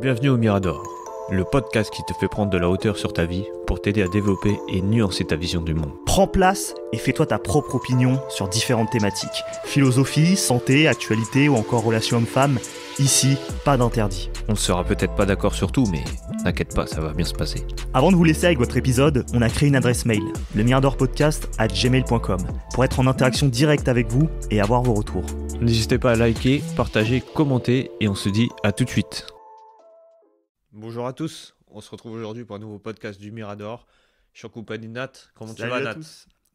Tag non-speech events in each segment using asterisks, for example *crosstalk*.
Bienvenue au Mirador, le podcast qui te fait prendre de la hauteur sur ta vie pour t'aider à développer et nuancer ta vision du monde. Prends place et fais-toi ta propre opinion sur différentes thématiques. Philosophie, santé, actualité ou encore relations hommes-femmes, ici, pas d'interdit. On ne sera peut-être pas d'accord sur tout, mais t'inquiète pas, ça va bien se passer. Avant de vous laisser avec votre épisode, on a créé une adresse mail, le à gmail.com, pour être en interaction directe avec vous et avoir vos retours. N'hésitez pas à liker, partager, commenter et on se dit à tout de suite. Bonjour à tous, on se retrouve aujourd'hui pour un nouveau podcast du Mirador. Je suis en compagnie de Nat. Comment tu vas, Nat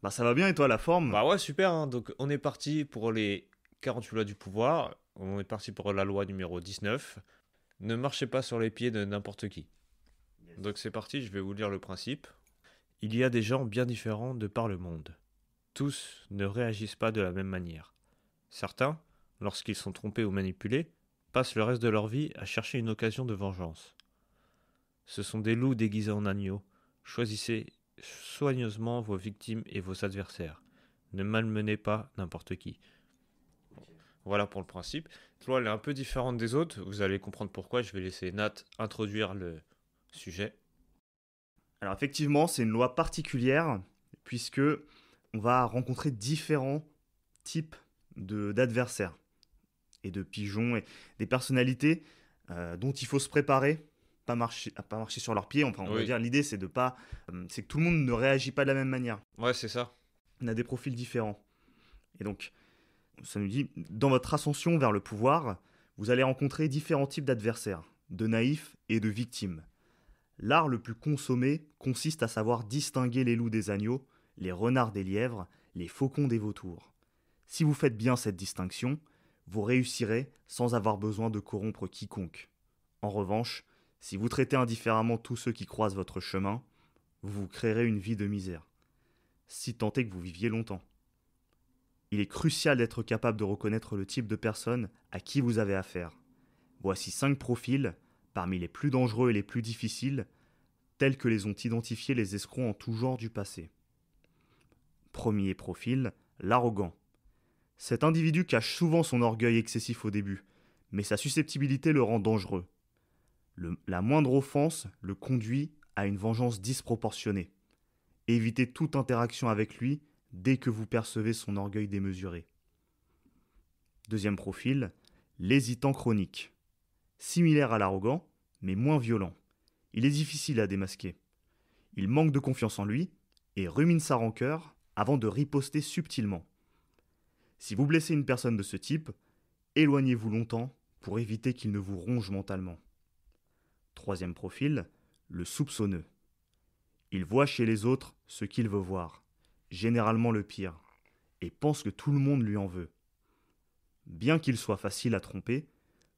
Bah ça va bien et toi, la forme Bah ouais, super. Hein. Donc on est parti pour les 48 lois du pouvoir. On est parti pour la loi numéro 19. Ne marchez pas sur les pieds de n'importe qui. Donc c'est parti, je vais vous lire le principe. Il y a des gens bien différents de par le monde. Tous ne réagissent pas de la même manière. Certains, lorsqu'ils sont trompés ou manipulés, passent le reste de leur vie à chercher une occasion de vengeance. Ce sont des loups déguisés en agneaux. Choisissez soigneusement vos victimes et vos adversaires. Ne malmenez pas n'importe qui. Voilà pour le principe. Loi, elle est un peu différente des autres. Vous allez comprendre pourquoi. Je vais laisser Nat introduire le sujet. Alors effectivement, c'est une loi particulière puisque on va rencontrer différents types d'adversaires et de pigeons et des personnalités euh, dont il faut se préparer pas marcher, pas marcher sur leurs pieds. on dire, l'idée, c'est de pas, euh, c'est que tout le monde ne réagit pas de la même manière. Ouais, c'est ça. On a des profils différents. Et donc, ça nous dit, dans votre ascension vers le pouvoir, vous allez rencontrer différents types d'adversaires, de naïfs et de victimes. L'art le plus consommé consiste à savoir distinguer les loups des agneaux, les renards des lièvres, les faucons des vautours. Si vous faites bien cette distinction, vous réussirez sans avoir besoin de corrompre quiconque. En revanche, si vous traitez indifféremment tous ceux qui croisent votre chemin, vous vous créerez une vie de misère, si tant est que vous viviez longtemps. Il est crucial d'être capable de reconnaître le type de personne à qui vous avez affaire. Voici cinq profils, parmi les plus dangereux et les plus difficiles, tels que les ont identifiés les escrocs en tout genre du passé. Premier profil, l'arrogant. Cet individu cache souvent son orgueil excessif au début, mais sa susceptibilité le rend dangereux la moindre offense le conduit à une vengeance disproportionnée. Évitez toute interaction avec lui dès que vous percevez son orgueil démesuré. Deuxième profil, l'hésitant chronique. Similaire à l'arrogant, mais moins violent. Il est difficile à démasquer. Il manque de confiance en lui et rumine sa rancœur avant de riposter subtilement. Si vous blessez une personne de ce type, éloignez-vous longtemps pour éviter qu'il ne vous ronge mentalement. Troisième profil, le soupçonneux. Il voit chez les autres ce qu'il veut voir, généralement le pire, et pense que tout le monde lui en veut. Bien qu'il soit facile à tromper,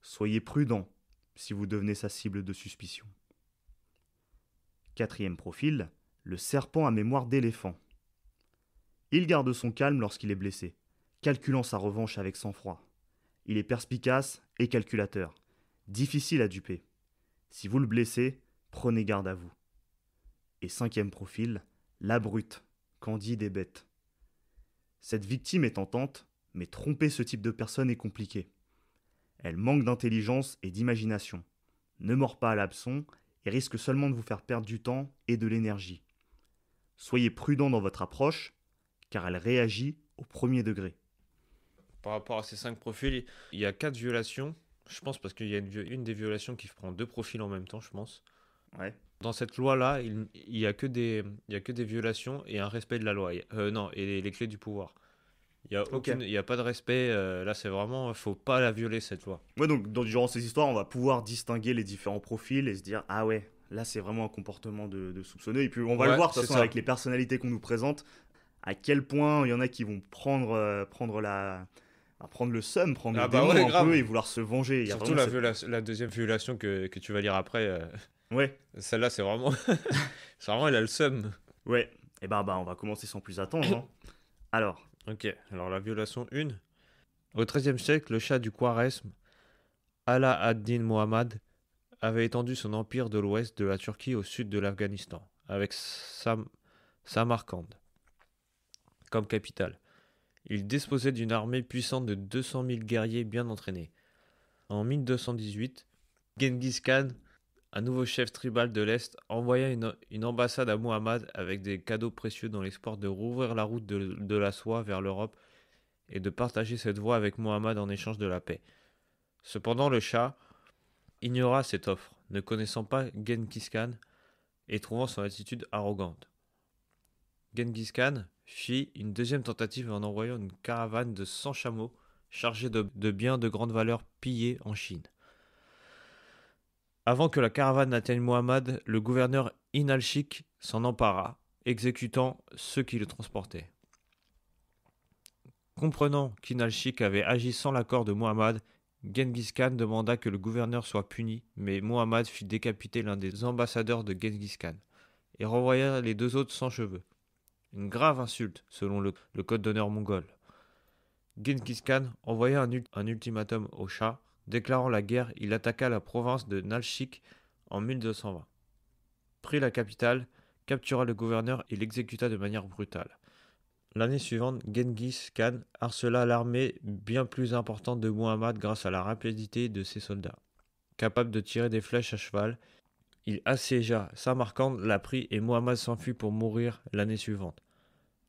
soyez prudent si vous devenez sa cible de suspicion. Quatrième profil, le serpent à mémoire d'éléphant. Il garde son calme lorsqu'il est blessé, calculant sa revanche avec sang-froid. Il est perspicace et calculateur, difficile à duper. Si vous le blessez, prenez garde à vous. Et cinquième profil, la brute, candide et bête. Cette victime est tentante, mais tromper ce type de personne est compliqué. Elle manque d'intelligence et d'imagination, ne mord pas à l'absent et risque seulement de vous faire perdre du temps et de l'énergie. Soyez prudent dans votre approche, car elle réagit au premier degré. Par rapport à ces cinq profils, il y a quatre violations je pense parce qu'il y a une, des violations qui prend deux profils en même temps, je pense. Ouais. Dans cette loi-là, il n'y a, que des, a que des violations et un respect de la loi. Euh, non, et les, clés du pouvoir. Il n'y a, a pas de respect. Euh, là, c'est vraiment. faut pas la violer, cette loi. Ouais, donc dans, durant ces histoires, on va pouvoir distinguer les différents profils et se dire Ah ouais, là, c'est vraiment un comportement de, de, soupçonneux. Et puis, on va le voir, de toute façon, avec les personnalités qu'on nous présente, à quel point il y en a qui vont prendre, euh, prendre la bah, prendre le seum, prendre le ah, bah un peu et vouloir se venger. Surtout la, deuxième violation que, tu vas lire après. Euh. Ouais. Celle-là, c'est vraiment... *laughs* C'est vraiment, elle a le seum. Ouais. Et eh ben, bah, on va commencer sans plus attendre. Hein. *coughs* Alors. Ok, alors la violation 1. Au XIIIe siècle, le chat du Khwarezm, Ala ad-Din Mohammad, avait étendu son empire de l'ouest de la Turquie au sud de l'Afghanistan, avec Sam Samarkand comme capitale. Il disposait d'une armée puissante de 200 000 guerriers bien entraînés. En 1218, Genghis Khan, un nouveau chef tribal de l'Est, envoya une, ambassade à Muhammad avec des cadeaux précieux dans l'espoir de rouvrir la route de, la soie vers l'Europe et de partager cette voie avec Muhammad en échange de la paix. Cependant, le chat ignora cette offre, ne connaissant pas Genghis Khan et trouvant son attitude arrogante. Genghis Khan fit une deuxième tentative en envoyant une caravane de 100 chameaux chargés de, biens de grande valeur pillés en Chine. Avant que la caravane n'atteigne Mohammed, le gouverneur Inalchik s'en empara, exécutant ceux qui le transportaient. Comprenant qu'Inalchik avait agi sans l'accord de Mohammed, Genghis Khan demanda que le gouverneur soit puni, mais Mohammed fit décapiter l'un des ambassadeurs de Genghis Khan et renvoya les deux autres sans cheveux. Une grave insulte, selon le, code d'honneur mongol. Genghis Khan envoya un, ultimatum au Shah, déclarant la guerre, il attaqua la province de Nalchik en 1220. Prit la capitale, captura le gouverneur et l'exécuta de manière brutale. L'année suivante, Genghis Khan harcela l'armée bien plus importante de Muhammad grâce à la rapidité de ses soldats. Capable de tirer des flèches à cheval, il assiégea Samarcande, la prit et Muhammad s'enfuit pour mourir l'année suivante.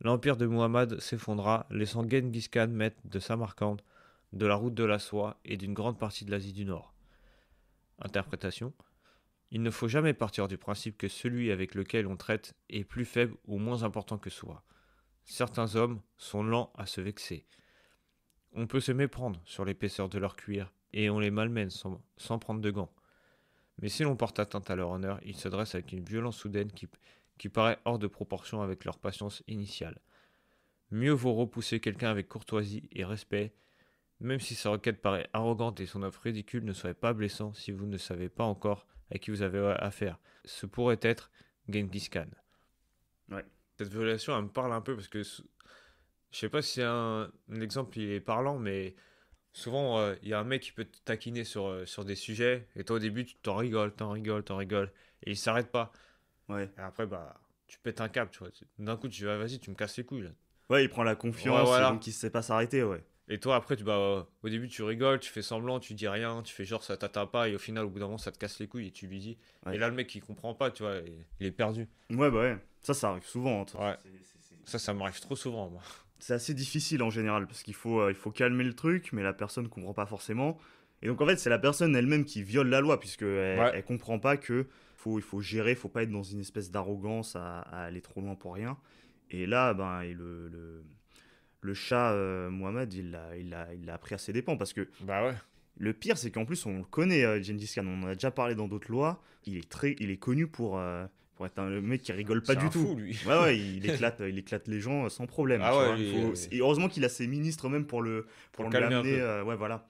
L'empire de Muhammad s'effondra, laissant Genghis Khan maître de Samarcande, de la route de la soie et d'une grande partie de l'Asie du Nord. Interprétation Il ne faut jamais partir du principe que celui avec lequel on traite est plus faible ou moins important que soi. Certains hommes sont lents à se vexer. On peut se méprendre sur l'épaisseur de leur cuir et on les malmène sans prendre de gants. Mais si l'on porte atteinte à leur honneur, ils se avec une violence soudaine qui, qui paraît hors de proportion avec leur patience initiale. Mieux vaut repousser quelqu'un avec courtoisie et respect, même si sa requête paraît arrogante et son offre ridicule ne serait pas blessant si vous ne savez pas encore à qui vous avez affaire. Ce pourrait être Genghis Khan. Ouais. Cette violation, me parle un peu parce que je sais pas si un, un exemple est parlant, mais souvent, euh, il y a un mec qui peut te taquiner sur, euh, sur des sujets, et toi au début, tu t'en rigoles, t'en rigoles, t'en rigoles, et il s'arrête pas. Ouais. Et après, bah, tu pètes un cap, tu vois. D'un coup, tu vas, vas-y, tu me casses les couilles. Là. Ouais, il prend la confiance, ouais, ne sait pas s'arrêter, ouais. Et toi, après, tu, bah, au début, tu rigoles, tu fais semblant, tu dis rien, tu fais genre ça t'atteint pas, et au final, au bout d'un moment, ça te casse les couilles, et tu lui dis. Et là, le mec, il comprend pas, tu vois, il est perdu. Ouais, bah ouais. Ça, ça arrive souvent. Hein, toi. Ça, ça m'arrive trop souvent, moi c'est assez difficile en général parce qu'il faut, euh, il faut calmer le truc, mais la personne ne comprend pas forcément. Et donc en fait, c'est la personne elle-même qui viole la loi puisque elle, comprend pas que faut, il faut gérer, faut pas être dans une espèce d'arrogance à, aller trop loin pour rien. Et là, ben, et le, le, le, chat euh, Mohamed, il l'a il il l'a pris à ses dépens parce que. Bah ouais. Le pire, c'est qu'en plus, on le connaît, Jendis euh, Khan. On en a déjà parlé dans d'autres lois. Il est, très, il est connu pour, pour le mec qui rigole pas du un tout. Fou, lui. Ouais, ouais, *laughs* il éclate, il éclate les gens sans problème. Ah euh, heureusement qu'il a ses ministres même pour le pour, l'amener. Euh, ouais, voilà.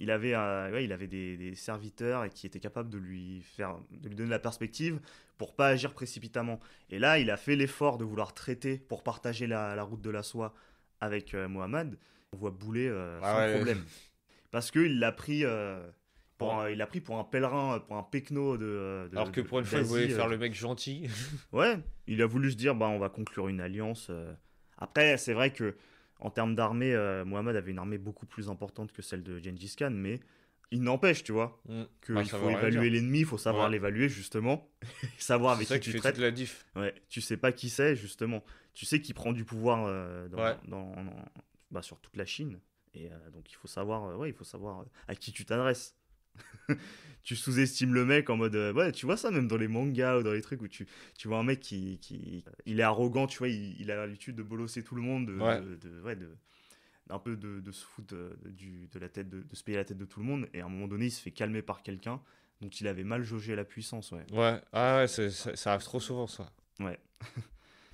Il avait, euh, il avait des, serviteurs et qui étaient capables de lui faire, de lui donner la perspective pour pas agir précipitamment. Et là, il a fait l'effort de vouloir traiter pour partager la, route de la soie avec Mohamed. On voit bouler ah sans problème parce qu'il l'a pris il a pris pour un pèlerin, pour un pecno de, euh, de, Alors que pour une fois, il voulait euh, faire le mec gentil. *laughs* ouais, il a voulu se dire, bah, on va conclure une alliance. Euh. Après, c'est vrai que en termes d'armée, Mohamed avait une armée beaucoup plus importante que celle de Gengis Khan, mais il n'empêche, tu vois, mm. qu'il faut évaluer l'ennemi, il faut savoir l'évaluer, justement, *laughs* savoir avec qui tu traites. La diff. Ouais, tu sais pas qui c'est, justement. Tu sais qu'il prend du pouvoir dans, dans, bah, sur toute la Chine. Et donc, il faut savoir, ouais, il faut savoir à qui tu t'adresses. *laughs* tu sous-estimes le mec en mode euh, ouais tu vois ça même dans les mangas ou dans les trucs où tu, tu vois un mec qui, qui il est arrogant tu vois il, a l'habitude de bolosser tout le monde de, ouais. de, ouais, de un peu de, se foutre euh, du, de la tête de, se payer la tête de tout le monde et à un moment donné il se fait calmer par quelqu'un dont il avait mal jaugé la puissance ouais ouais ah ouais ça, arrive trop souvent ça ouais *laughs*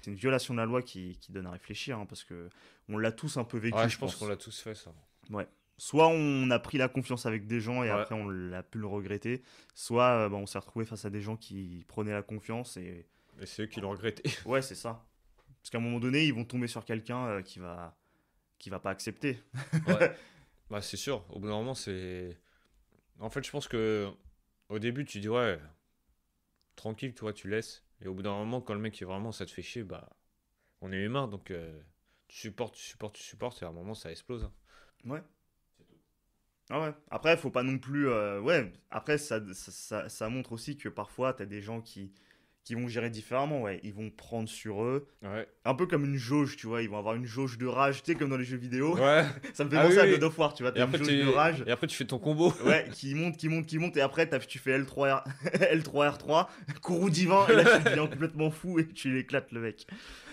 c'est une violation de la loi qui, qui donne à réfléchir hein, parce que on l'a tous un peu vécu ouais, je, pense, pense. qu'on l'a tous fait ça ouais soit on a pris la confiance avec des gens et après on l'a pu le regretter, soit euh, bah, on s'est retrouvé face à des gens qui prenaient la confiance et. Et c'est eux qui l'ont regretté. *laughs* Ouais, c'est ça. Parce qu'à un moment donné, ils vont tomber sur quelqu'un euh, qui va qui va pas accepter. ouais. *laughs* Bah, c'est sûr. Au bout d'un moment, c'est. En fait, je pense que au début, tu dis ouais, tranquille, toi, tu laisses. Et au bout d'un moment, quand le mec est vraiment, ça te fait chier, bah, on est humain, donc euh, tu supportes, tu supportes, tu supportes, et à un moment, ça explose. Hein. Ouais. Ah ouais. Après, faut pas non plus. Euh, ouais, après, ça, ça, ça montre aussi que parfois, tu as des gens qui, qui vont gérer différemment, ouais. Ils vont prendre sur eux. Un peu comme une jauge, tu vois. Ils vont avoir une jauge de rage, tu sais, comme dans les jeux vidéo. *laughs* ça me fait ah penser à God tu vois. une jauge de rage. Et après, tu fais ton combo. *laughs* ouais, qui monte, qui monte, qui monte. Et après, tu fais L3R... L3R3, *laughs* courroux divin. Et là, tu deviens complètement fou et tu l'éclates, le mec.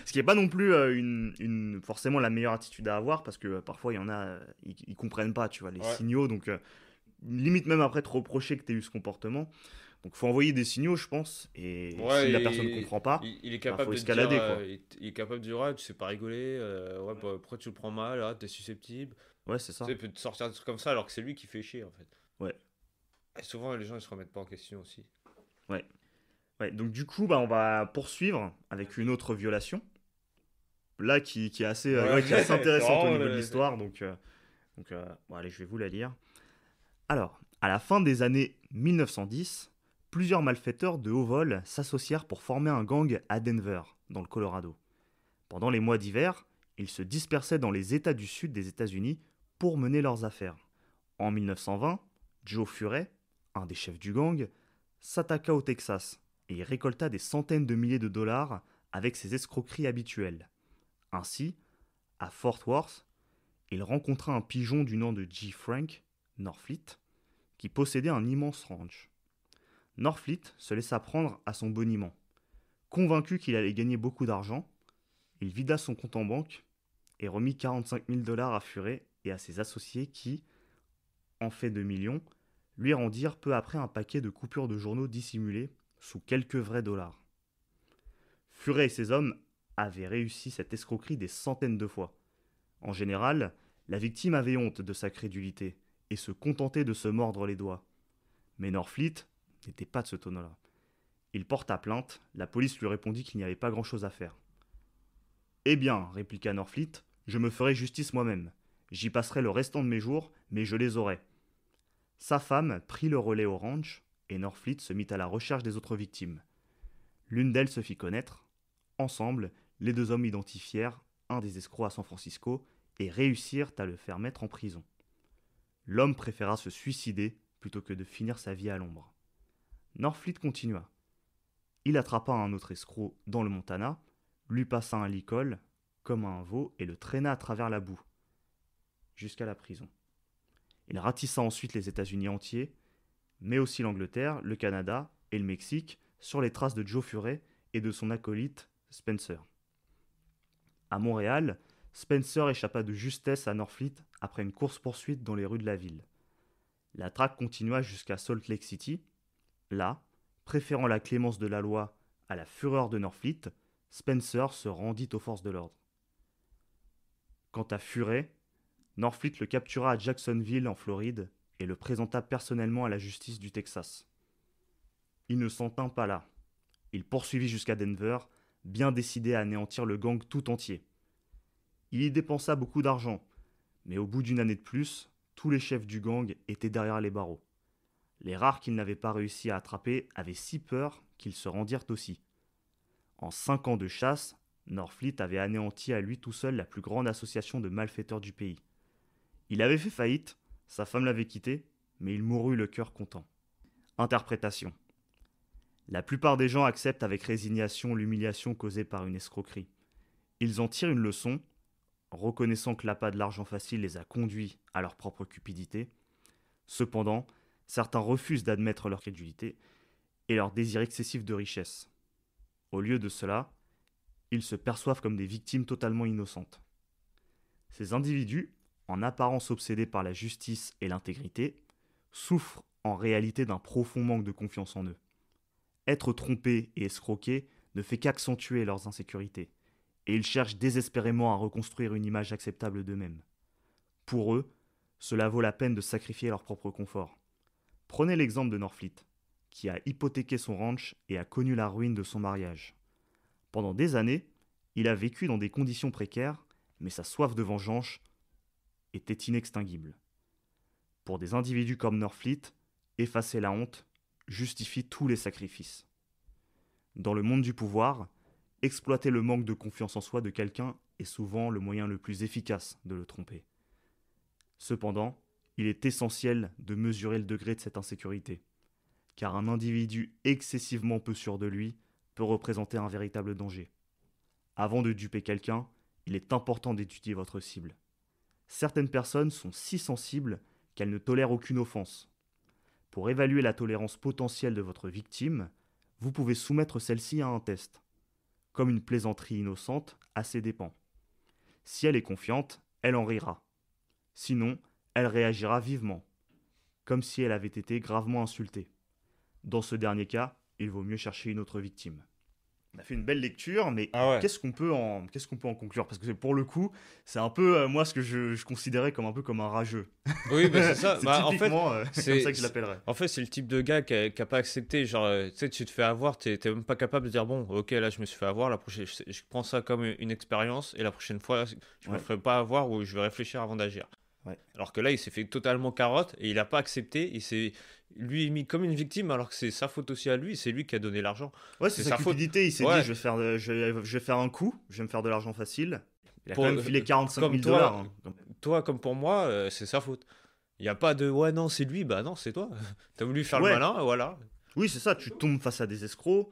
Ce qui n'est pas non plus euh, une, forcément la meilleure attitude à avoir parce que euh, parfois, il y en a, euh, ils, ne comprennent pas, tu vois, les signaux. Donc, limite même après te reprocher que tu aies eu ce comportement. Donc faut envoyer des signaux, je pense. Et si la personne ne comprend pas, il, est capable bah, faut escalader. Euh, il, est capable de dire tu sais pas rigoler, euh, ouais, bah, pourquoi tu le prends mal, ah, tu es susceptible. Ouais, c'est ça. Tu sais, te sortir des trucs comme ça alors que c'est lui qui fait chier en fait. Ouais. souvent les gens ne se remettent pas en question aussi. Ouais. Ouais, donc du coup, bah, on va poursuivre avec une autre violation. Là, qui, qui est assez, euh, qui intéressante au *laughs* oh, niveau de l'histoire. Donc, donc allez, je vais vous la lire. Alors, à la fin des années 1910, plusieurs malfaiteurs de haut vol s'associèrent pour former un gang à Denver, dans le Colorado. Pendant les mois d'hiver, ils se dispersaient dans les États du sud des États-Unis pour mener leurs affaires. En 1920, Joe Furet, un des chefs du gang, s'attaqua au Texas et y récolta des centaines de milliers de dollars avec ses escroqueries habituelles. Ainsi, à Fort Worth, il rencontra un pigeon du nom de G. Frank, Norfleet, qui possédait un immense ranch. Norfleet se laissa prendre à son boniment. Convaincu qu'il allait gagner beaucoup d'argent, il vida son compte en banque et remit 45 000 dollars à Furet et à ses associés qui, en fait de millions, lui rendirent peu après un paquet de coupures de journaux dissimulées sous quelques vrais dollars. Furet et ses hommes avaient réussi cette escroquerie des centaines de fois. En général, la victime avait honte de sa crédulité et se contentait de se mordre les doigts. Mais Norfleet n'était pas de ce tonneau-là. Il porta plainte, la police lui répondit qu'il n'y avait pas grand-chose à faire. Eh bien, répliqua Norfleet, je me ferai justice moi-même. J'y passerai le restant de mes jours, mais je les aurai. Sa femme prit le relais au ranch, et Norfleet se mit à la recherche des autres victimes. L'une d'elles se fit connaître. Ensemble, les deux hommes identifièrent un des escrocs à San Francisco et réussirent à le faire mettre en prison. L'homme préféra se suicider plutôt que de finir sa vie à l'ombre. Norfleet continua. Il attrapa un autre escroc dans le Montana, lui passa un licol comme un veau et le traîna à travers la boue, jusqu'à la prison. Il ratissa ensuite les États-Unis entiers, mais aussi l'Angleterre, le Canada et le Mexique, sur les traces de Joe Furet et de son acolyte Spencer. À Montréal, Spencer échappa de justesse à Norfleet après une course-poursuite dans les rues de la ville. La traque continua jusqu'à Salt Lake City, Là, préférant la clémence de la loi à la fureur de Norfleet, Spencer se rendit aux forces de l'ordre. Quant à Furet, Norfleet le captura à Jacksonville en Floride et le présenta personnellement à la justice du Texas. Il ne s'en tint pas là. Il poursuivit jusqu'à Denver, bien décidé à anéantir le gang tout entier. Il y dépensa beaucoup d'argent, mais au bout d'une année de plus, tous les chefs du gang étaient derrière les barreaux. Les rares qu'ils n'avaient pas réussi à attraper avaient si peur qu'ils se rendirent aussi. En cinq ans de chasse, Norfleet avait anéanti à lui tout seul la plus grande association de malfaiteurs du pays. Il avait fait faillite, sa femme l'avait quitté, mais il mourut le cœur content. Interprétation. La plupart des gens acceptent avec résignation l'humiliation causée par une escroquerie. Ils en tirent une leçon, reconnaissant que l'appât de l'argent facile les a conduits à leur propre cupidité. Cependant, certains refusent d'admettre leur crédulité et leur désir excessif de richesse. Au lieu de cela, ils se perçoivent comme des victimes totalement innocentes. Ces individus, en apparence obsédés par la justice et l'intégrité, souffrent en réalité d'un profond manque de confiance en eux. Être trompés et escroqués ne fait qu'accentuer leurs insécurités, et ils cherchent désespérément à reconstruire une image acceptable d'eux-mêmes. Pour eux, cela vaut la peine de sacrifier leur propre confort. Prenez l'exemple de Norfleet, qui a hypothéqué son ranch et a connu la ruine de son mariage. Pendant des années, il a vécu dans des conditions précaires, mais sa soif de vengeance était inextinguible. Pour des individus comme Norfleet, effacer la honte justifie tous les sacrifices. Dans le monde du pouvoir, exploiter le manque de confiance en soi de quelqu'un est souvent le moyen le plus efficace de le tromper. Cependant, il est essentiel de mesurer le degré de cette insécurité, car un individu excessivement peu sûr de lui peut représenter un véritable danger. Avant de duper quelqu'un, il est important d'étudier votre cible. Certaines personnes sont si sensibles qu'elles ne tolèrent aucune offense. Pour évaluer la tolérance potentielle de votre victime, vous pouvez soumettre celle-ci à un test, comme une plaisanterie innocente à ses dépens. Si elle est confiante, elle en rira. Sinon, elle réagira vivement, comme si elle avait été gravement insultée. Dans ce dernier cas, il vaut mieux chercher une autre victime. On a fait une belle lecture, mais ah qu'est-ce qu'on peut, en, quest peut en conclure Parce que pour le coup, c'est un peu, euh, moi, ce que je, considérais comme un peu comme un rageux. Oui, bah, c'est ça. *laughs* Bah, en fait, euh, c'est, ça que je l'appellerais. En fait, c'est le type de gars qui n'a pas accepté. Genre, euh, tu sais, tu te fais avoir, tu n'es même pas capable de dire, bon, ok, là, je me suis fait avoir, la prochaine, je, prends ça comme une, expérience, et la prochaine fois, je ne me ferai pas avoir ou je vais réfléchir avant d'agir. Alors que là, il s'est fait totalement carotte et il n'a pas accepté. Il s'est lui mis comme une victime alors que c'est sa faute aussi à lui. C'est lui qui a donné l'argent. Ouais, c'est sa, cupidité. Il s'est dit je vais, faire, je, faire un coup, je vais me faire de l'argent facile. Il a quand même filé 45 000 dollars. Hein. Toi, comme pour moi, euh, c'est sa faute. Il n'y a pas de ouais, non, c'est lui, bah non, c'est toi. *laughs* T'as voulu faire le malin, voilà. Oui, c'est ça, tu tombes face à des escrocs.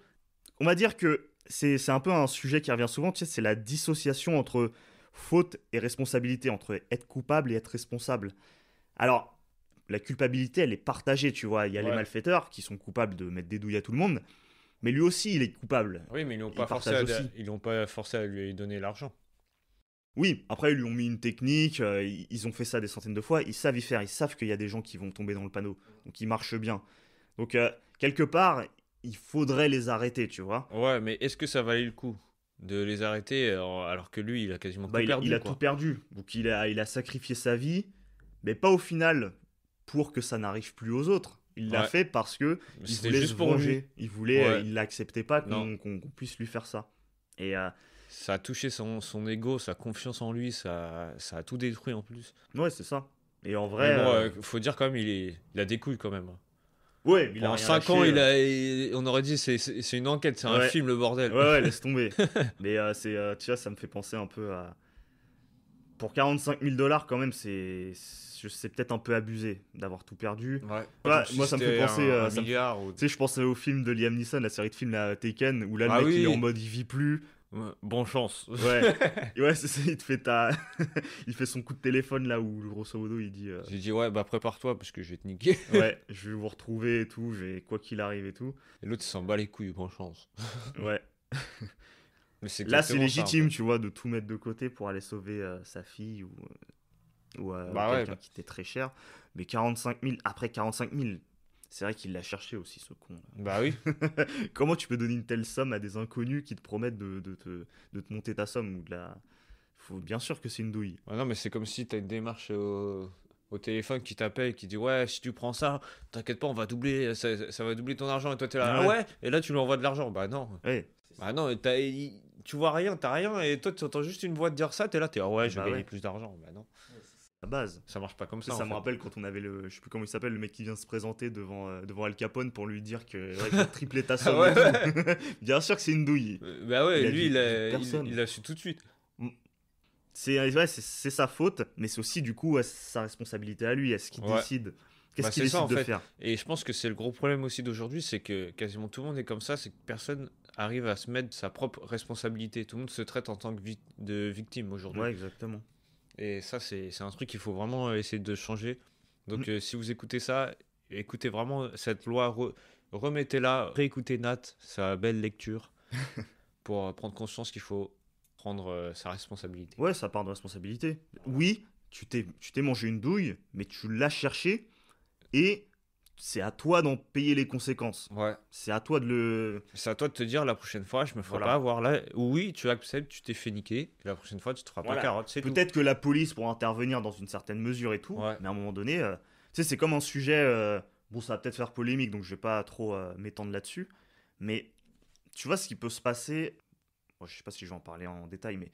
On va dire que c'est un peu un sujet qui revient souvent, c'est la dissociation entre faute et responsabilité, entre être coupable et être responsable. Alors, la culpabilité, elle est partagée, tu vois. Il y a les malfaiteurs qui sont coupables de mettre des douilles à tout le monde, mais lui aussi, il est coupable. Oui, mais ils n'ont pas, l'ont pas forcé à lui donner l'argent. Oui, après, ils lui ont mis une technique, euh, ils ont fait ça des centaines de fois, ils savent y faire, ils savent qu'il y a des gens qui vont tomber dans le panneau, donc ils marchent bien. Donc, euh, quelque part, il faudrait les arrêter, tu vois. Ouais, mais est-ce que ça valait le coup de les arrêter euh, alors que lui, il a quasiment bah, tout perdu. Il a tout perdu. Donc il a, il a sacrifié sa vie, mais pas au final pour que ça n'arrive plus aux autres. Il l'a fait parce que il voulait juste pour Il voulait, euh, il l'acceptait pas qu'on puisse lui faire ça. Et euh, ça a touché son, son ego, sa confiance en lui, ça, ça a tout détruit en plus. Ouais, c'est ça. Et en vrai, Il faut dire quand même, il, est, il a des couilles quand même. Hein. Ouais, il en 5 ans, euh. il on aurait dit c'est une enquête, c'est un film le bordel. Ouais, ouais laisse *laughs* tomber. Mais euh, euh, tu vois, ça me fait penser un peu à. Pour 45 000 dollars, quand même, c'est peut-être un peu abusé d'avoir tout perdu. Ouais. moi, ça me fait penser. Tu sais, je pensais au film de Liam Neeson, la série de films la Taken, où là, le ah mec, il est en mode, il vit plus. Bon chance. Ouais. *laughs* ouais, ça, il te fait ta. *laughs* il fait son coup de téléphone là où, grosso modo, il dit. Euh, j'ai dit, ouais, bah prépare-toi parce que je vais te niquer. *laughs* ouais, je vais vous retrouver et tout, j'ai quoi qu'il arrive et tout. Et l'autre, il s'en bat les couilles, bon chance. ouais. Mais là, c'est légitime, tu vois, de tout mettre de côté pour aller sauver euh, sa fille ou, euh, ou bah quelqu'un bah. qui était très cher. Mais 45 000, après 45 000, c'est vrai qu'il l'a cherché aussi, ce con. Bah oui. *laughs* Comment tu peux donner une telle somme à des inconnus qui te promettent de, te monter ta somme ou de la... Faut bien sûr que c'est une douille. non, mais c'est comme si tu as une démarche au, téléphone qui t'appelle qui dit ouais si tu prends ça t'inquiète pas on va doubler ça, va doubler ton argent et toi t'es là ah ah ouais. et là tu lui envoies de l'argent bah non bah non tu vois rien t'as rien et toi tu entends juste une voix te dire ça t'es là t'es ah ouais je vais bah gagner plus d'argent bah non à base. Ça marche pas comme ça. Ça, me rappelle quand on avait le, je sais plus comment il s'appelle, le mec qui vient se présenter devant, euh, devant Al Capone pour lui dire que ouais, as triplé *laughs* ta ah somme. *laughs* Bien sûr que c'est une douille. Euh, bah ouais, lui, il, a, il, su tout de suite. Mm. C'est c'est sa faute, mais c'est aussi du coup sa responsabilité à lui, à ce qu'il décide. Qu'est-ce bah, qu'il décide de faire Et je pense que c'est le gros problème aussi d'aujourd'hui, c'est que quasiment tout le monde est comme ça, c'est que personne arrive à se mettre sa propre responsabilité. Tout le monde se traite en tant que de victime aujourd'hui. Ouais, exactement. Et ça, c'est un truc qu'il faut vraiment euh, essayer de changer. Donc, mm. euh, si vous écoutez ça, écoutez vraiment cette loi, remettez-la, réécoutez Nat, sa belle lecture, *laughs* pour euh, prendre conscience qu'il faut prendre sa responsabilité. Ouais, ça part de responsabilité. Oui, tu t'es mangé une douille, mais tu l'as cherché et c'est à toi d'en payer les conséquences. Ouais. C'est à toi de le. C'est à toi de te dire la prochaine fois, je me ferai pas avoir là. Oui, tu acceptes, tu t'es fait niquer. la prochaine fois, tu te feras pas pas carotte. Peut-être que la police pourra intervenir dans une certaine mesure et tout. Mais à un moment donné, euh, tu sais, c'est comme un sujet. Euh, bon, ça va peut-être faire polémique, donc je vais pas trop euh, m'étendre là-dessus. Mais tu vois ce qui peut se passer. je sais pas si je vais en parler en détail, mais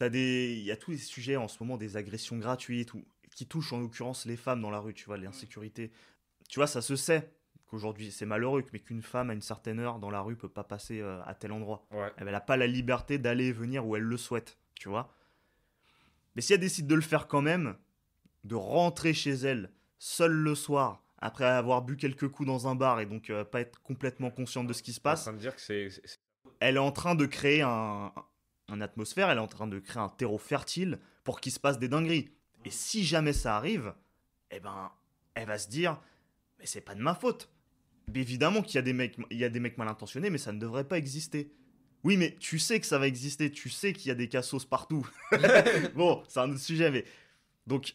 il des... y a tous les sujets en ce moment des agressions gratuites ou qui touchent en l'occurrence les femmes dans la rue, tu vois, l'insécurité, tu vois, ça se sait qu'aujourd'hui, c'est malheureux, mais qu'une femme à une certaine heure dans la rue peut pas passer euh, à tel endroit. Elle n'a pas la liberté d'aller et venir où elle le souhaite, tu vois. Mais si elle décide de le faire quand même, de rentrer chez elle, seule le soir, après avoir bu quelques coups dans un bar et donc euh, pas être complètement consciente de ce qui se passe. dire Elle est en train de créer un, atmosphère, elle est en train de créer un terreau fertile pour qu'il se passe des dingueries. Et si jamais ça arrive, eh ben, elle va se dire mais c'est pas de ma faute. Évidemment qu'il y a des mecs, il y a des mecs mal intentionnés, mais ça ne devrait pas exister. Oui, mais tu sais que ça va exister, tu sais qu'il y a des cassos partout. *laughs* bon, c'est un autre sujet, mais donc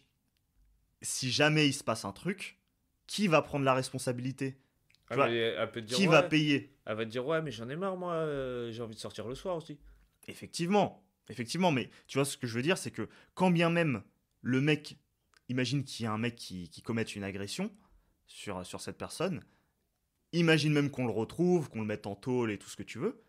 si jamais il se passe un truc, qui va prendre la responsabilité ah, Qui va payer Elle va te dire ouais, mais j'en ai marre moi, euh, j'ai envie de sortir le soir aussi. Effectivement, effectivement, mais tu vois ce que je veux dire, c'est que quand bien même le mec, imagine qu'il y a un mec qui commette une agression, sur, cette personne, imagine même qu'on le retrouve, qu'on le mette en tôle et tout ce que tu veux,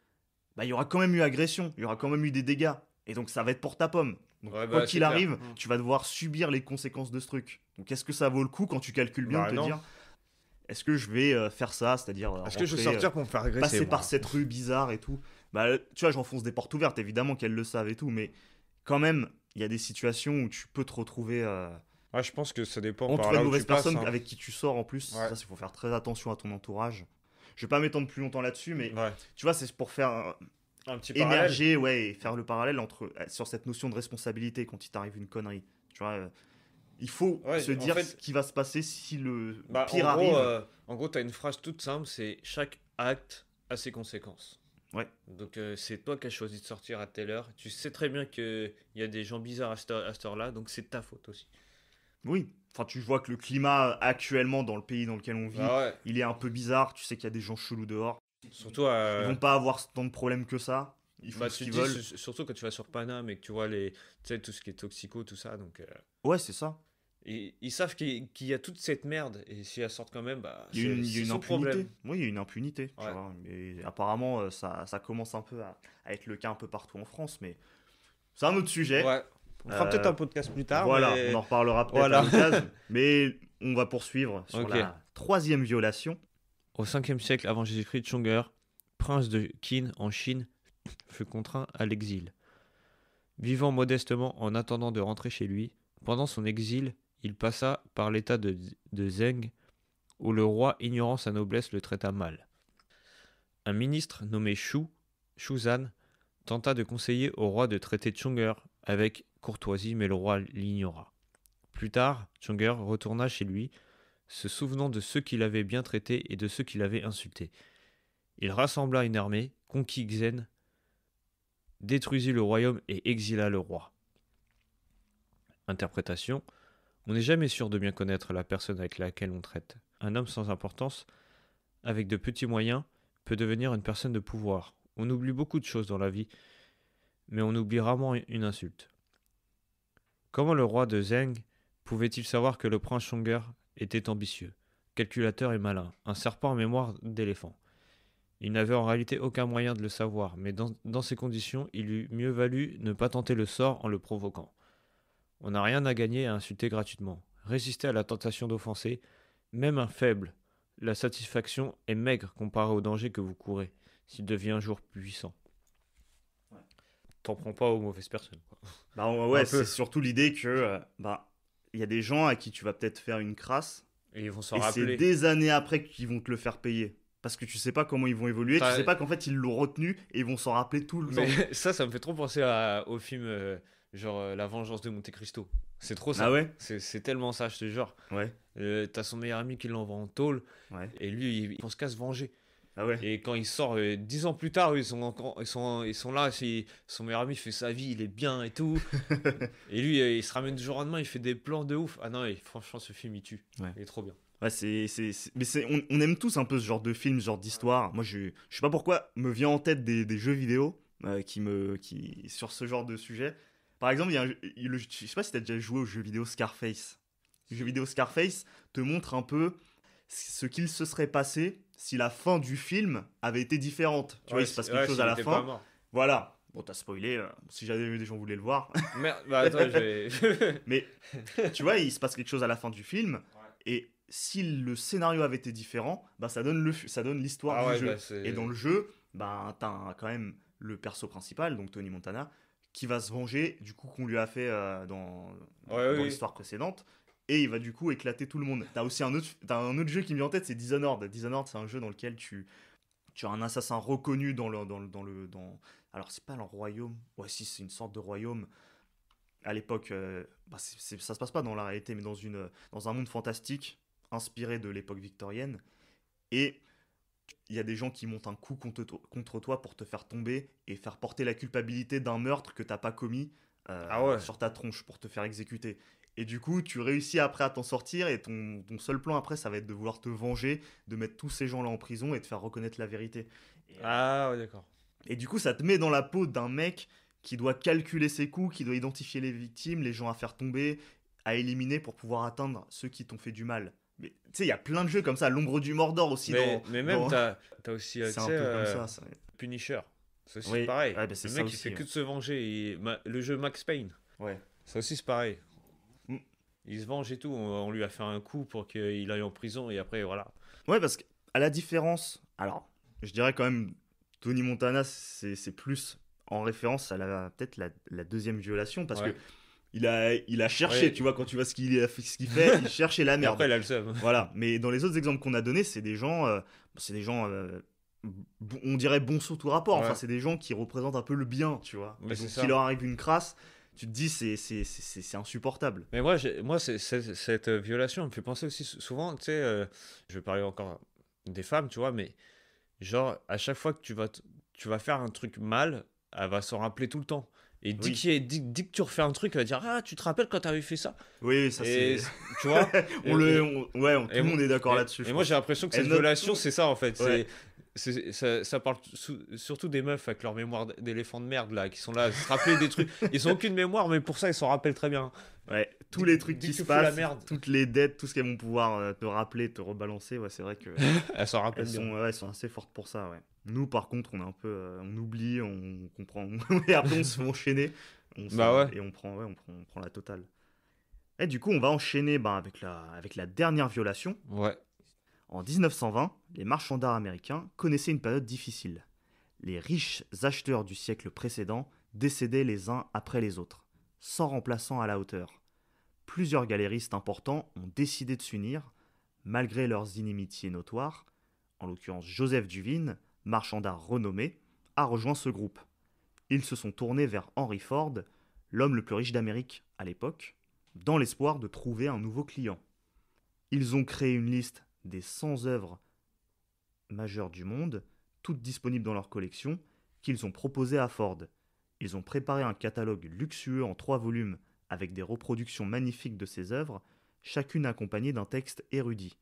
bah, il y aura quand même eu agression, il y aura quand même eu des dégâts. Et donc ça va être pour ta pomme. Bah, qu'il arrive, mmh. tu vas devoir subir les conséquences de ce truc. Donc est-ce que ça vaut le coup quand tu calcules bien bah, de te dire est-ce que je vais euh, faire ça C'est-à-dire. Euh, est-ce que je vais sortir pour me faire euh, agresser Passer par cette rue bizarre et tout. Bah, tu vois, j'enfonce des portes ouvertes, évidemment qu'elles le savent et tout, mais quand même, il y a des situations où tu peux te retrouver. Ah, je pense que ça dépend. entre la personne hein. avec qui tu sors en plus. il faut faire très attention à ton entourage. Je vais pas m'étendre plus longtemps là-dessus, mais tu vois, c'est pour faire un, petit émerger, ouais, et faire le parallèle entre euh, sur cette notion de responsabilité quand il t'arrive une connerie. Tu vois, euh, il faut se dire ce qui va se passer si le bah, pire euh, en gros, arrive. en gros, tu as une phrase toute simple, c'est chaque acte a ses conséquences. Ouais. Donc c'est toi qui as choisi de sortir à telle heure. Tu sais très bien qu'il y a des gens bizarres à cette heure-là, donc c'est ta faute aussi. Oui. Enfin, tu vois que le climat euh, actuellement dans le pays dans lequel on vit, ah il est un peu bizarre. Tu sais qu'il y a des gens chelous dehors. Surtout, euh, ils vont pas avoir tant de problèmes que ça. Ils font bah, Surtout quand tu vas sur Paname et que tu vois les, tu sais, tout ce qui est toxico, tout ça. Donc. Euh, ouais, c'est ça. Ils, ils savent qu'il y a toute cette merde et si elle sort quand même, bah, il y a une, impunité. Oui, il y a une impunité. Mais apparemment, ça, commence un peu à, être le cas un peu partout en France, mais c'est un autre sujet. Ouais. On fera peut-être un podcast plus tard. Voilà, on en reparlera peut-être. Voilà. *laughs* mais on va poursuivre sur la troisième violation. Au 5e siècle avant Jésus-Christ, Chonger, prince de Qin en Chine, fut contraint à l'exil. Vivant modestement en attendant de rentrer chez lui, pendant son exil, il passa par l'état de, de Zeng, où le roi, ignorant sa noblesse, le traita mal. Un ministre nommé Shu, Shuzan, tenta de conseiller au roi de traiter Chonger avec courtoisie, mais le roi l'ignora. Plus tard, Chunger retourna chez lui, se souvenant de ceux qu'il avait bien traités et de ceux qu'il avait insultés. Il rassembla une armée, conquit Xen, détruisit le royaume et exila le roi. Interprétation On n'est jamais sûr de bien connaître la personne avec laquelle on traite. Un homme sans importance, avec de petits moyens, peut devenir une personne de pouvoir. On oublie beaucoup de choses dans la vie, mais on oublie rarement une insulte. Comment le roi de Zeng pouvait-il savoir que le prince Shonger était ambitieux, calculateur et malin, un serpent en mémoire d'éléphant Il n'avait en réalité aucun moyen de le savoir, mais dans, dans, ces conditions, il eût mieux valu ne pas tenter le sort en le provoquant. On n'a rien à gagner à insulter gratuitement. Résister à la tentation d'offenser, même un faible, la satisfaction est maigre comparée au danger que vous courez, s'il devient un jour puissant t'en prends pas aux mauvaises personnes. Bah ouais, c'est surtout l'idée que euh, bah il y a des gens à qui tu vas peut-être faire une crasse. Et ils vont s'en rappeler. C'est des années après qu'ils vont te le faire payer. Parce que tu sais pas comment ils vont évoluer, tu sais pas qu'en fait ils l'ont retenu et ils vont s'en rappeler tout le temps. *laughs* Ça, ça me fait trop penser au film euh, genre euh, La Vengeance de Monte Cristo. C'est trop ça. Ah ouais c'est tellement ça, je te jure. Ouais. T'as son meilleur ami qui l'envoie en tôle ouais. et lui il pense qu'à se venger. Ah et quand il sort, euh, dix ans plus tard, ils sont, encore, ils sont, ils sont là, son meilleur ami fait sa vie, il est bien et tout. *laughs* et lui, euh, il se ramène du jour au lendemain, il fait des plans de ouf. Ah non, franchement, ce film, il tue. Il est trop bien. Ouais, Mais on, aime tous un peu ce genre de film, ce genre d'histoire. Moi, je, ne sais pas pourquoi, me vient en tête des, jeux vidéo euh, qui me, qui, sur ce genre de sujet. Par exemple, il y a je sais pas si tu as déjà joué au jeu vidéo Scarface. Le jeu vidéo Scarface te montre un peu ce qu'il se serait passé si la fin du film avait été différente. Tu vois, il se passe quelque chose à la fin. Voilà. Bon, t'as spoilé, euh, si j'avais vu des gens voulaient le voir. *laughs* Bah, *laughs* Mais tu vois, il se passe quelque chose à la fin du film. Et si le scénario avait été différent, bah, ça donne l'histoire ah du jeu. Bah, et dans le jeu, bah, t'as quand même le perso principal, donc Tony Montana, qui va se venger du coup qu'on lui a fait euh, dans, l'histoire précédente et il va du coup éclater tout le monde. T'as aussi un autre, un autre jeu qui me vient en tête, c'est Dishonored. Dishonored, c'est un jeu dans lequel tu, tu as un assassin reconnu dans le. Dans, le, dans Alors, c'est pas le royaume. Ouais, si, c'est une sorte de royaume. À l'époque, euh, bah, ça se passe pas dans la réalité, mais dans, une, dans un monde fantastique inspiré de l'époque victorienne. Et il y a des gens qui montent un coup contre, toi pour te faire tomber et faire porter la culpabilité d'un meurtre que t'as pas commis euh, ah sur ta tronche pour te faire exécuter. Et du coup, tu réussis après à t'en sortir et ton, ton, seul plan après, ça va être de vouloir te venger, de mettre tous ces gens-là en prison et de faire reconnaître la vérité. Euh, ah ouais, d'accord. Et du coup, ça te met dans la peau d'un mec qui doit calculer ses coups qui doit identifier les victimes, les gens à faire tomber, à éliminer pour pouvoir atteindre ceux qui t'ont fait du mal. Mais tu sais, il y a plein de jeux comme ça, l'ombre du Mordor aussi. Mais, mais même, t'as aussi. *laughs* C'est un peu comme euh, ça, Punisher. C'est pareil. Bah, le mec, qui il fait que de se venger. Le jeu Max Payne. Ouais. Ça aussi, c'est pareil il se venge et tout. On, lui a fait un coup pour qu'il aille en prison et après, voilà. Ouais, parce qu'à la différence, alors, je dirais quand même, Tony Montana, c'est plus en référence à la peut-être la, deuxième violation parce que il a, il a cherché, tu vois, quand tu vois ce qu'il fait, il cherchait la merde. après, il a le seum. Voilà. Mais dans les autres exemples qu'on a donnés, c'est des gens, euh, c'est des gens, euh, on dirait bon sous tout rapport. Enfin, c'est des gens qui représentent un peu le bien, tu vois. Mais donc, s'il leur arrive une crasse, tu te dis c'est insupportable. Mais moi moi cette euh, violation me fait penser aussi souvent tu sais euh, je vais parler encore des femmes tu vois mais genre à chaque fois que tu vas tu vas faire un truc mal elle va s'en rappeler tout le temps. Et dès, dit que tu refais un truc, elle va dire Ah, tu te rappelles quand tu t'avais fait ça Oui, ça c'est. Tu vois *laughs* on le, Ouais, tout le monde est d'accord là-dessus. Et moi j'ai l'impression que cette violation, c'est ça en fait. c'est ça, ça, parle surtout des meufs avec leur mémoire d'éléphant de merde là, qui sont là à se rappeler des trucs. *laughs* Ils ont aucune mémoire, mais pour ça ils s'en rappellent très bien. Ouais, tous les trucs qui se passent, toutes les dettes, tout ce qu'elles vont pouvoir euh, te rappeler, te rebalancer, ouais, c'est vrai que *laughs* elles s'en rappellent. Elles Sont, elles sont assez fortes pour ça, ouais. Nous par contre, on est un peu, euh, on oublie, on comprend, *laughs* et après on se fait enchaîner, bah ouais. et on prend, on prend, la totale. Et du coup, on va enchaîner bah, avec, la, avec la dernière violation. Ouais. En 1920, les marchands d'art américains connaissaient une période difficile. Les riches acheteurs du siècle précédent décédaient les uns après les autres, sans remplaçant à la hauteur. Plusieurs galéristes importants ont décidé de s'unir, malgré leurs inimitiés notoires. En l'occurrence, Joseph Duvine, marchand d'art renommé, a rejoint ce groupe. Ils se sont tournés vers Henry Ford, l'homme le plus riche d'Amérique à l'époque, dans l'espoir de trouver un nouveau client. Ils ont créé une liste des 100 œuvres majeures du monde, toutes disponibles dans leur collection, qu'ils ont proposées à Ford. Ils ont préparé un catalogue luxueux en trois volumes avec des reproductions magnifiques de ces œuvres, chacune accompagnée d'un texte érudit.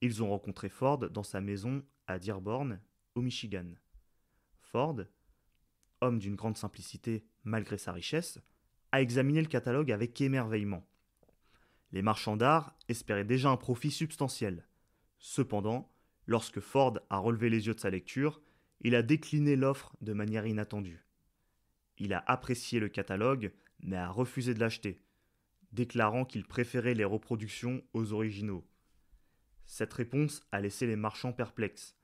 Ils ont rencontré Ford dans sa maison à Dearborn, au Michigan. Ford, homme d'une grande simplicité malgré sa richesse, a examiné le catalogue avec émerveillement. Les marchands d'art espéraient déjà un profit substantiel. Cependant, lorsque Ford a relevé les yeux de sa lecture, il a décliné l'offre de manière inattendue. Il a apprécié le catalogue, mais a refusé de l'acheter, déclarant qu'il préférait les reproductions aux originaux. Cette réponse a laissé les marchands perplexes,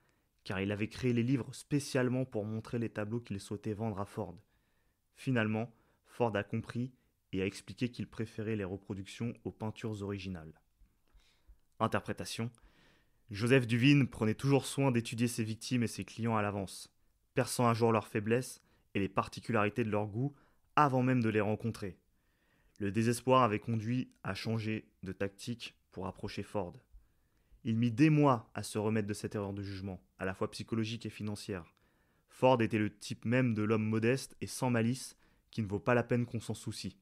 car il avait créé les livres spécialement pour montrer les tableaux qu'il souhaitait vendre à Ford. Finalement, Ford a compris et a expliqué qu'il préférait les reproductions aux peintures originales. Interprétation Joseph Duvine prenait toujours soin d'étudier ses victimes et ses clients à l'avance, perçant un jour leurs faiblesses et les particularités de leur goût avant même de les rencontrer. Le désespoir avait conduit à changer de tactique pour approcher Ford. Il mit des mois à se remettre de cette erreur de jugement, à la fois psychologique et financière. Ford était le type même de l'homme modeste et sans malice qui ne vaut pas la peine qu'on s'en soucie.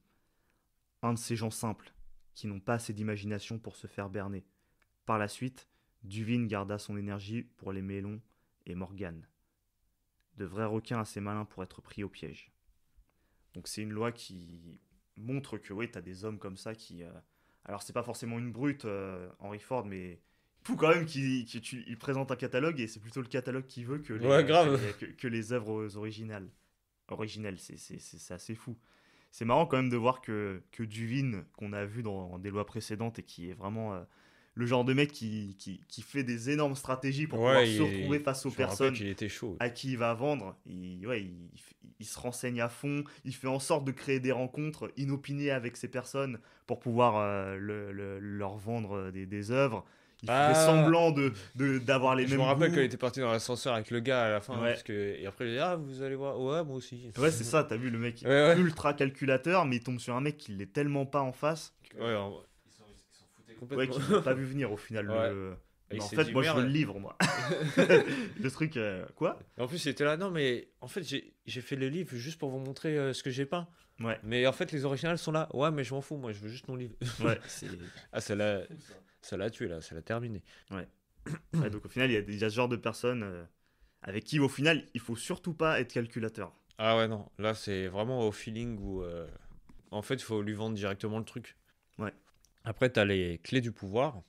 Un de ces gens simples, qui n'ont pas assez d'imagination pour se faire berner. Par la suite, Duvin garda son énergie pour les Mélons et Morgane. De vrais requins assez malins pour être pris au piège. Donc c'est une loi qui montre que oui, t'as des hommes comme ça qui... Euh, alors c'est pas forcément une brute, euh, Henry Ford, mais fou quand même qui il présente un catalogue et c'est plutôt le catalogue qui veut que les, Que, les œuvres originales. Originelles, c'est assez fou. C'est marrant quand même de voir que, que Duvin, qu'on a vu dans, des lois précédentes et qui est vraiment... Euh, le genre de mec qui, qui, qui fait des énormes stratégies pour pouvoir se retrouver face aux personnes à qui il va vendre. Il, ouais, il, il, se renseigne à fond, il fait en sorte de créer des rencontres inopinées avec ces personnes pour pouvoir euh, leur vendre euh, des, des œuvres. Il fait ah. semblant de d'avoir les mêmes. Je me rappelle qu'il était parti dans l'ascenseur avec le gars à la fin. parce que... Et après, il dit Ah, vous allez voir. Ouais, moi aussi. Ouais, c'est ça, t'as vu, le mec ultra calculateur, mais il tombe sur un mec qui l'est tellement pas en face. Ouais, Ouais, qui n'a pas vu venir au final. Mais en fait, moi, je veux le livre, moi. *laughs* le truc, euh, quoi En plus, il était là, non, mais en fait, j'ai fait le livre juste pour vous montrer euh, ce que j'ai peint. Ouais. Mais en fait, les originales sont là. Ouais, mais je m'en fous, moi, je veux juste mon livre. Ouais. *laughs* ah, ça l'a ça tué, là, ça l'a terminé. Ouais. Donc, au final, il y, a, ce genre de personnes euh, avec qui, au final, il faut surtout pas être calculateur. Ah ouais, non. Là, c'est vraiment au feeling où, en fait, il faut lui vendre directement le truc. Après, tu les clés du pouvoir.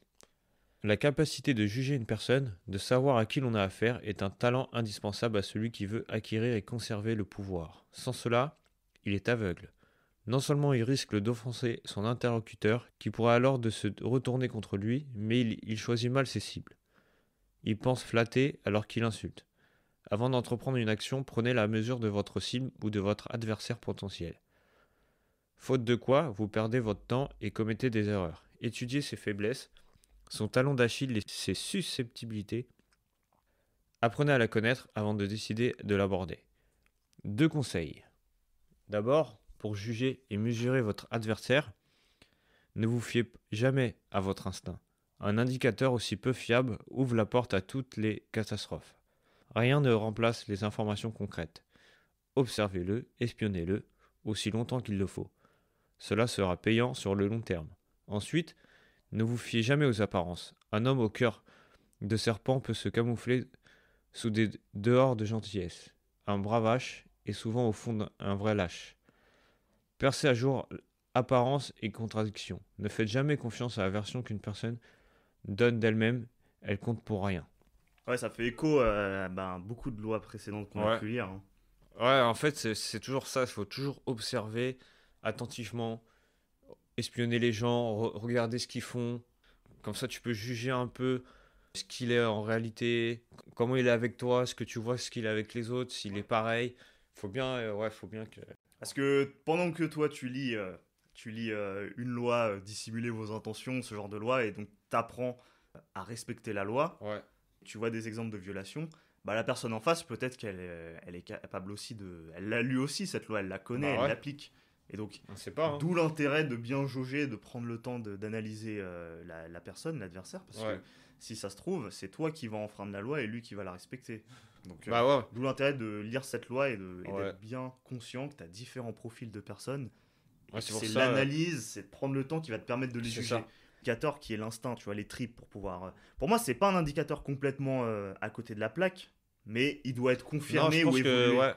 La capacité de juger une personne, de savoir à qui l'on a affaire, est un talent indispensable à celui qui veut acquérir et conserver le pouvoir. Sans cela, il est aveugle. Non seulement il risque d'offenser son interlocuteur, qui pourrait alors se retourner contre lui, mais il choisit mal ses cibles. Il pense flatter alors qu'il insulte. Avant d'entreprendre une action, prenez la mesure de votre cible ou de votre adversaire potentiel. Faute de quoi, vous perdez votre temps et commettez des erreurs. Étudiez ses faiblesses, son talon d'Achille et ses susceptibilités. Apprenez à la connaître avant de décider de l'aborder. Deux conseils. D'abord, pour juger et mesurer votre adversaire, ne vous fiez jamais à votre instinct. Un indicateur aussi peu fiable ouvre la porte à toutes les catastrophes. Rien ne remplace les informations concrètes. Observez-le, espionnez-le, aussi longtemps qu'il le faut. Cela sera payant sur le long terme. Ensuite, ne vous fiez jamais aux apparences. Un homme au cœur de serpent peut se camoufler sous des dehors de gentillesse. Un bravache est souvent au fond un vrai lâche. Percez à jour apparence et contradiction. Ne faites jamais confiance à la version qu'une personne donne d'elle-même, elle compte pour rien. Ouais, ça fait écho à bah, beaucoup de lois précédentes qu'on a pu lire. Hein. Ouais, en fait, c'est toujours ça, il faut toujours observer attentivement, espionner les gens, regarder ce qu'ils font. Comme ça, tu peux juger un peu ce qu'il est en réalité, comment il est avec toi, ce que tu vois, ce qu'il est avec les autres, s'il est pareil. Faut bien, euh, ouais, faut bien que. Parce que pendant que toi tu lis, euh, tu lis euh, une loi, dissimuler vos intentions, ce genre de loi, et donc t'apprends à respecter la loi. Tu vois des exemples de violations. Bah, la personne en face, peut-être qu'elle elle est capable aussi de. Elle l'a lu aussi cette loi, elle la connaît, bah elle l'applique. Et donc, hein. d'où l'intérêt de bien jauger, de prendre le temps d'analyser euh, la, personne, l'adversaire, parce que si ça se trouve, c'est toi qui vas enfreindre la loi et lui qui va la respecter. Donc, euh, bah d'où l'intérêt de lire cette loi et d'être bien conscient que tu as différents profils de personnes. c'est l'analyse, c'est de prendre le temps qui va te permettre de les juger. un Indicateur qui est l'instinct, tu vois, les tripes pour pouvoir. Euh, pour moi, c'est pas un indicateur complètement à côté de la plaque, mais il doit être confirmé ou évolué.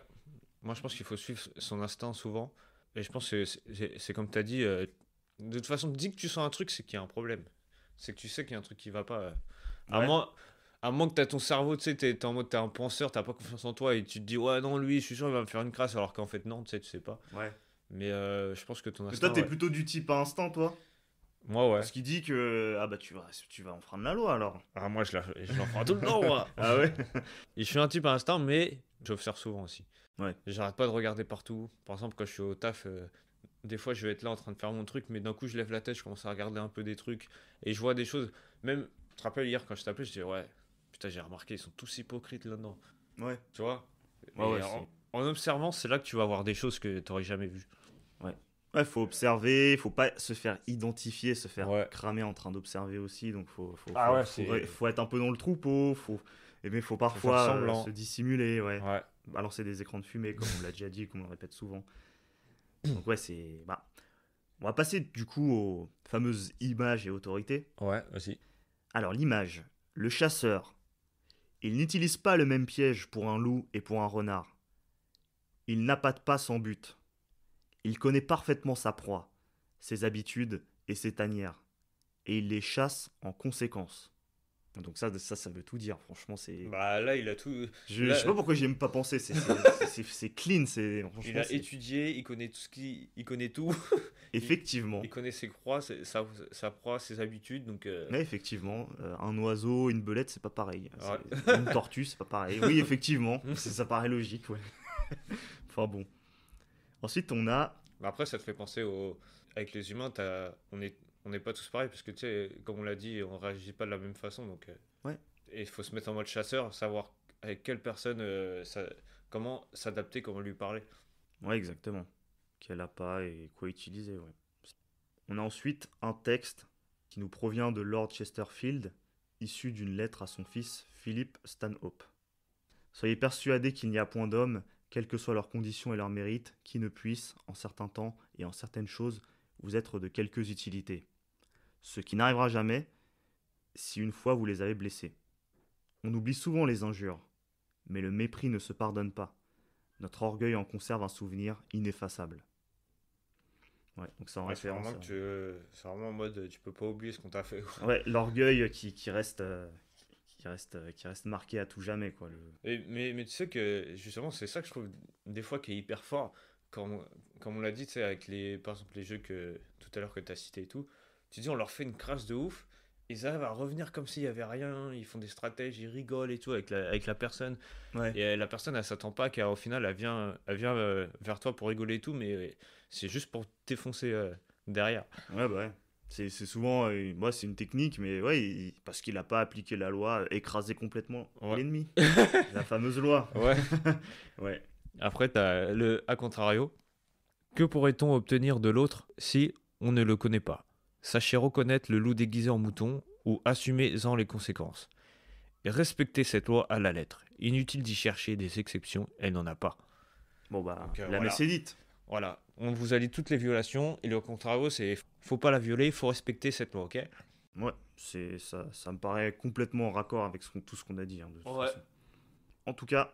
moi, je pense qu'il faut suivre son instinct souvent et je pense que c'est comme tu as dit, euh, de toute façon, dès que tu sens un truc, c'est qu'il y a un problème. C'est que tu sais qu'il y a un truc qui va pas. Euh. À, moins, à moins que tu as ton cerveau, tu sais, tu es, en mode, tu un penseur, tu pas confiance en toi et tu te dis, ouais, non, lui, je suis sûr, il va me faire une crasse, alors qu'en fait, non, tu sais, tu sais pas. Ouais. Mais euh, je pense que ton instinct. Mais toi, tu es plutôt du type à instant, toi moi, ouais. Ce qui dit que. Ah, bah, tu vas, tu vas enfreindre la loi alors. Ah, moi, je l'enfreins je tout le temps, moi. *laughs* ah, ouais. je suis un type à instant, mais j'observe souvent aussi. J'arrête pas de regarder partout. Par exemple, quand je suis au taf, euh, des fois je vais être là en train de faire mon truc, mais d'un coup je lève la tête, je commence à regarder un peu des trucs et je vois des choses. Même, tu te rappelle hier quand je t'appelais, je dis ouais, putain, j'ai remarqué, ils sont tous hypocrites là-dedans. Ouais. Tu vois en, observant, c'est là que tu vas voir des choses que tu n'aurais jamais vues. Ouais. Ouais, faut observer, faut pas se faire identifier, se faire cramer en train d'observer aussi. Donc, faut, faut, ah ouais, être un peu dans le troupeau, faut, et eh faut parfois euh, se dissimuler. Ouais. ouais. Alors, c'est des écrans de fumée, comme on l'a déjà dit, comme on le répète souvent. ouais, c'est. Bah, on va passer du coup aux fameuses images et autorités. Ouais, aussi. Alors, l'image. Le chasseur. Il n'utilise pas le même piège pour un loup et pour un renard. Il n'a pas sans but. Il connaît parfaitement sa proie, ses habitudes et ses tanières, et il les chasse en conséquence. Donc ça, ça, ça veut tout dire. Franchement, c'est. Bah là, il a tout. Je, sais pas pourquoi j'y ai même pas pensé. C'est *laughs* clean. C'est. Il a étudié. Il connaît tout ce qui. Il connaît tout. *laughs* Effectivement. il, connaît ses croix, sa, proie, ses habitudes. Donc. Mais euh. effectivement, euh, un oiseau, une belette, c'est pas pareil. Ah. Une tortue, c'est pas pareil. Oui, effectivement. *laughs* ça paraît logique, ouais. enfin bon. Ensuite, on a. Bah, après, ça te fait penser au. Avec les humains, as... on est on n'est pas tous pareils, parce que, tu sais, comme on l'a dit, on réagit pas de la même façon. Donc, euh, ouais. Et il faut se mettre en mode chasseur, savoir avec quelle personne, euh, comment s'adapter, comment lui parler. Ouais, exactement. Quel appât et quoi utiliser, ouais. On a ensuite un texte qui nous provient de Lord Chesterfield, issu d'une lettre à son fils Philip Stanhope. Soyez persuadés qu'il n'y a point d'homme, quelles que soient leurs conditions et leurs mérites, qui ne puisse, en certains temps et en certaines choses, vous être de quelques utilités ce qui n'arrivera jamais si une fois vous les avez blessés. On oublie souvent les injures, mais le mépris ne se pardonne pas. Notre orgueil en conserve un souvenir ineffaçable. Ouais, donc c'est en référence. C'est vraiment, en mode tu peux pas oublier ce qu'on t'a fait. Ouais, l'orgueil qui, reste. qui reste, euh, euh, qui reste marqué à tout jamais. Quoi, mais, mais tu sais que justement, c'est ça que je trouve des fois qui est hyper fort. Quand, comme on l'a dit, avec les, par exemple les jeux que tout à l'heure que tu as cité et tout, tu dis, on leur fait une crasse de ouf. ils arrivent à revenir comme s'il n'y avait rien. Ils font des stratèges, ils rigolent et tout avec la, avec la personne. Et euh, la personne, elle s'attend pas au final, elle vient, vient euh, vers toi pour rigoler et tout, mais euh, c'est juste pour t'effoncer derrière. Ouais, bah ouais. C'est souvent, moi, c'est une technique, mais ouais, parce qu'il n'a pas appliqué la loi, écrasé complètement l'ennemi. *laughs* la fameuse loi. Ouais. *laughs* ouais. Après, tu as le à contrario. Que pourrait-on obtenir de l'autre si on ne le connaît pas Sachez reconnaître le loup déguisé en mouton ou assumez-en les conséquences. respectez cette loi à la lettre. Inutile d'y chercher des exceptions, elle n'en a pas. Bon bah, euh, la messe est dite. Voilà, on vous a dit toutes les violations et le contraire, c'est faut pas la violer, faut respecter cette loi, ok Ouais, c'est ça, ça me paraît complètement en raccord avec tout ce qu'on a dit. Hein, en tout cas,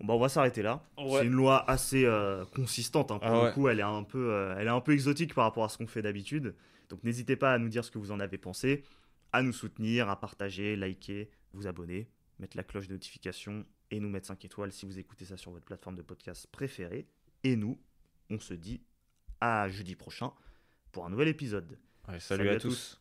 bah, on va s'arrêter là. C'est une loi assez euh, consistante. Hein, pour ah coup, elle est un peu, euh, elle est un peu exotique par rapport à ce qu'on fait d'habitude. Donc n'hésitez pas à nous dire ce que vous en avez pensé, à nous soutenir, à partager, liker, vous abonner, mettre la cloche de notification et nous mettre 5 étoiles si vous écoutez ça sur votre plateforme de podcast préférée. Et nous, on se dit à jeudi prochain pour un nouvel épisode. salut, à, tous.